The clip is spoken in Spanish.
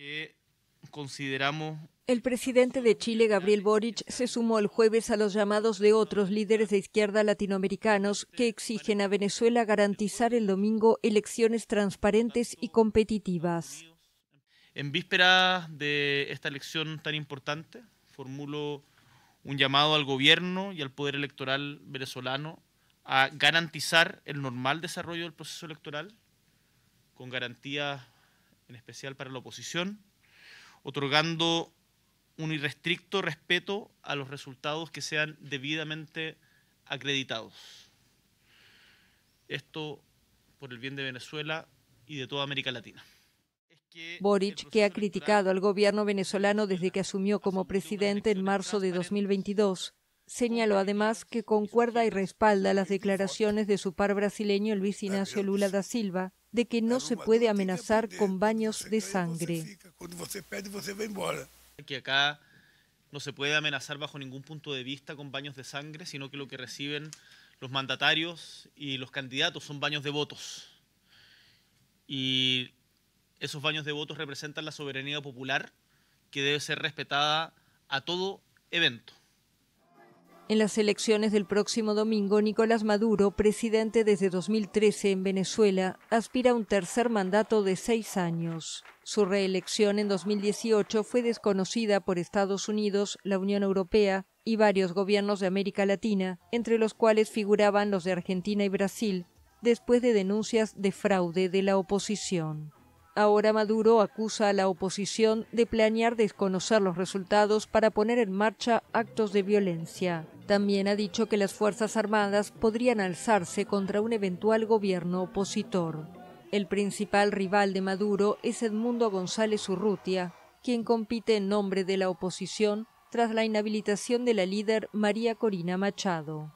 que consideramos... El presidente de Chile, Gabriel Boric, se sumó el jueves a los llamados de otros líderes de izquierda latinoamericanos que exigen a Venezuela garantizar el domingo elecciones transparentes y competitivas. En vísperas de esta elección tan importante, formulo un llamado al gobierno y al poder electoral venezolano a garantizar el normal desarrollo del proceso electoral con garantías en especial para la oposición, otorgando un irrestricto respeto a los resultados que sean debidamente acreditados. Esto por el bien de Venezuela y de toda América Latina. Boric, que ha criticado al gobierno venezolano desde que asumió como presidente en marzo de 2022, señaló además que concuerda y respalda las declaraciones de su par brasileño Luis Ignacio Lula da Silva de que no se puede amenazar con baños de sangre. Que acá no se puede amenazar bajo ningún punto de vista con baños de sangre, sino que lo que reciben los mandatarios y los candidatos son baños de votos. Y esos baños de votos representan la soberanía popular que debe ser respetada a todo evento. En las elecciones del próximo domingo, Nicolás Maduro, presidente desde 2013 en Venezuela, aspira a un tercer mandato de seis años. Su reelección en 2018 fue desconocida por Estados Unidos, la Unión Europea y varios gobiernos de América Latina, entre los cuales figuraban los de Argentina y Brasil, después de denuncias de fraude de la oposición. Ahora Maduro acusa a la oposición de planear desconocer los resultados para poner en marcha actos de violencia. También ha dicho que las Fuerzas Armadas podrían alzarse contra un eventual gobierno opositor. El principal rival de Maduro es Edmundo González Urrutia, quien compite en nombre de la oposición tras la inhabilitación de la líder María Corina Machado.